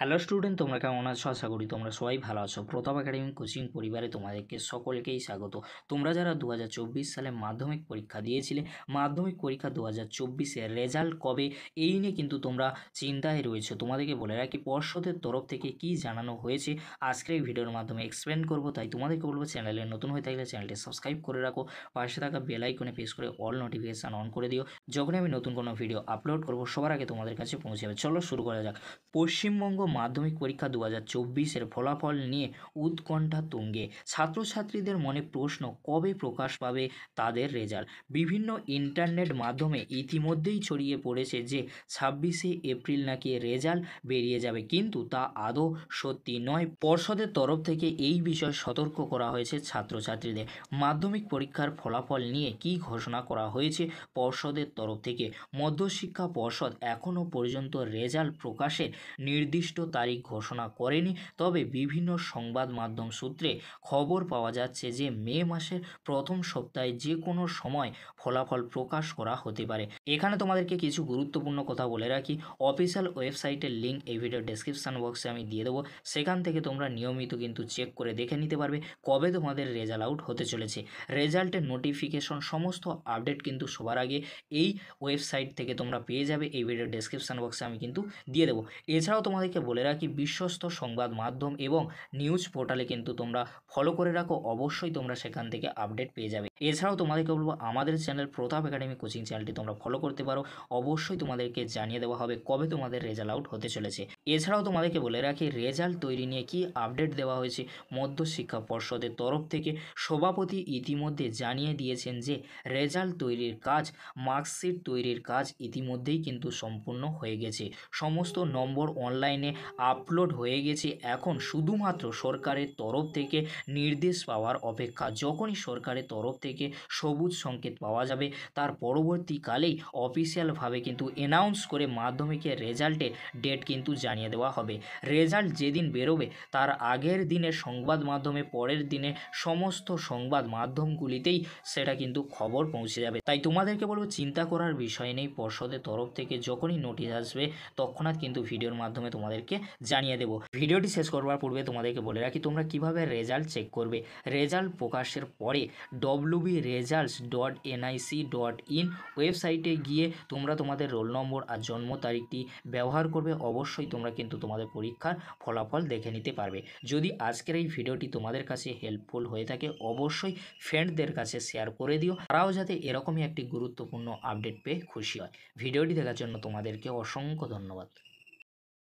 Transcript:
hello student তোমরা কেমন আছো আশা করি তোমরা সবাই ভালো আছো প্রতাপ একাডেমি কোচিং পরিবারে তোমাদেরকে সকলকেই স্বাগত তোমরা যারা দু সালে মাধ্যমিক পরীক্ষা দিয়েছিলে মাধ্যমিক পরীক্ষা দু হাজার রেজাল্ট কবে এই নিয়ে কিন্তু তোমরা চিন্তায় রয়েছে তোমাদেরকে বলে রাখি পর্ষদের তরফ থেকে কি জানানো হয়েছে আজকের এই ভিডিওর মাধ্যমে এক্সপ্লেন করব তাই তোমাদেরকে বলবো চ্যানেলে নতুন হয়ে থাকলে চ্যানেলটি সাবস্ক্রাইব করে রাখো পাশে থাকা বেলাইকনে প্রেস করে অল নোটিফিকেশান অন করে দিও যখন আমি নতুন কোনো ভিডিও আপলোড করব সবার আগে তোমাদের কাছে পৌঁছে যাবে চলো শুরু করা যাক পশ্চিমবঙ্গ মাধ্যমিক পরীক্ষা দু হাজার চব্বিশের ফলাফল নিয়ে উৎকণ্ঠা তুঙ্গে ছাত্রছাত্রীদের মনে প্রশ্ন কবে প্রকাশ পাবে তাদের রেজাল্ট বিভিন্ন ইন্টারনেট মাধ্যমে ইতিমধ্যেই ছড়িয়ে পড়েছে যে ছাব্বিশে এপ্রিল নাকি রেজাল্ট বেরিয়ে যাবে কিন্তু তা আদৌ সত্যি নয় পর্ষদের তরফ থেকে এই বিষয়ে সতর্ক করা হয়েছে ছাত্রছাত্রীদের মাধ্যমিক পরীক্ষার ফলাফল নিয়ে কি ঘোষণা করা হয়েছে পর্ষদের তরফ থেকে মধ্যশিক্ষা পর্ষদ এখনও পর্যন্ত রেজাল্ট প্রকাশের নির্দিষ্ট তারিখ ঘোষণা করেনি তবে বিভিন্ন সংবাদ মাধ্যম সূত্রে খবর পাওয়া যাচ্ছে যে মে মাসের প্রথম সপ্তাহে যে কোনো সময় ফলাফল প্রকাশ করা হতে পারে এখানে তোমাদেরকে কিছু গুরুত্বপূর্ণ কথা বলে রাখি অফিসিয়াল ওয়েবসাইটের লিঙ্ক এই ভিডিও ডেসক্রিপশান বক্সে আমি দিয়ে দেবো সেখান থেকে তোমরা নিয়মিত কিন্তু চেক করে দেখে নিতে পারবে কবে তোমাদের রেজাল্ট আউট হতে চলেছে রেজাল্টের নোটিফিকেশন সমস্ত আপডেট কিন্তু সবার আগে এই ওয়েবসাইট থেকে তোমরা পেয়ে যাবে এই ভিডিও ডেসক্রিপশান বক্সে আমি কিন্তু দিয়ে দেবো এছাড়াও তোমাদেরকে বলে রাখি বিশ্বস্ত সংবাদ মাধ্যম এবং নিউজ পোর্টালে কিন্তু তোমরা ফলো করে রাখো অবশ্যই তোমরা সেখান থেকে আপডেট পেয়ে যাবে এছাড়াও তোমাদেরকে বলবো আমাদের চ্যানেল প্রতাপ একাডেমি কোচিং চ্যানেলটি তোমরা ফলো করতে পারো অবশ্যই তোমাদেরকে জানিয়ে দেওয়া হবে কবে তোমাদের রেজাল্ট আউট হতে চলেছে এছাড়াও তোমাদেরকে বলে রাখি রেজাল্ট তৈরি নিয়ে কি আপডেট দেওয়া হয়েছে মধ্য শিক্ষা পর্ষদের তরফ থেকে সভাপতি ইতিমধ্যে জানিয়ে দিয়েছেন যে রেজাল্ট তৈরির কাজ মার্কশিট তৈরির কাজ ইতিমধ্যেই কিন্তু সম্পূর্ণ হয়ে গেছে সমস্ত নম্বর অনলাইনে আপলোড হয়ে গেছে এখন শুধুমাত্র সরকারের তরফ থেকে নির্দেশ পাওয়ার অপেক্ষা যখনই সরকারের তরফ থেকে থেকে সবুজ সংকেত পাওয়া যাবে তার পরবর্তীকালেই অফিসিয়ালভাবে কিন্তু অ্যানাউন্স করে মাধ্যমিকের রেজাল্টের ডেট কিন্তু জানিয়ে দেওয়া হবে রেজাল্ট যেদিন বেরোবে তার আগের দিনে সংবাদ মাধ্যমে পরের দিনে সমস্ত সংবাদ মাধ্যমগুলিতেই সেটা কিন্তু খবর পৌঁছে যাবে তাই তোমাদেরকে বলবো চিন্তা করার বিষয় নেই পর্ষদের তরফ থেকে যখনই নোটিশ আসবে তৎক্ষণাৎ কিন্তু ভিডিওর মাধ্যমে তোমাদেরকে জানিয়ে দেবো ভিডিওটি শেষ করবার পূর্বে তোমাদেরকে বলে রাখি তোমরা কিভাবে রেজাল্ট চেক করবে রেজাল্ট প্রকাশের পরে W B results dot NIC dot in ওয়েবসাইটে গিয়ে তোমরা তোমাদের রোল নম্বর আর জন্ম তারিখটি ব্যবহার করবে অবশ্যই তোমরা কিন্তু তোমাদের পরীক্ষার ফলাফল দেখে নিতে পারবে যদি আজকের এই ভিডিওটি তোমাদের কাছে হেল্পফুল হয়ে থাকে অবশ্যই ফ্রেন্ডদের কাছে শেয়ার করে দিও তারাও যাতে এরকমই একটি গুরুত্বপূর্ণ আপডেট পেয়ে খুশি হয় ভিডিওটি দেখার জন্য তোমাদেরকে অসংখ্য ধন্যবাদ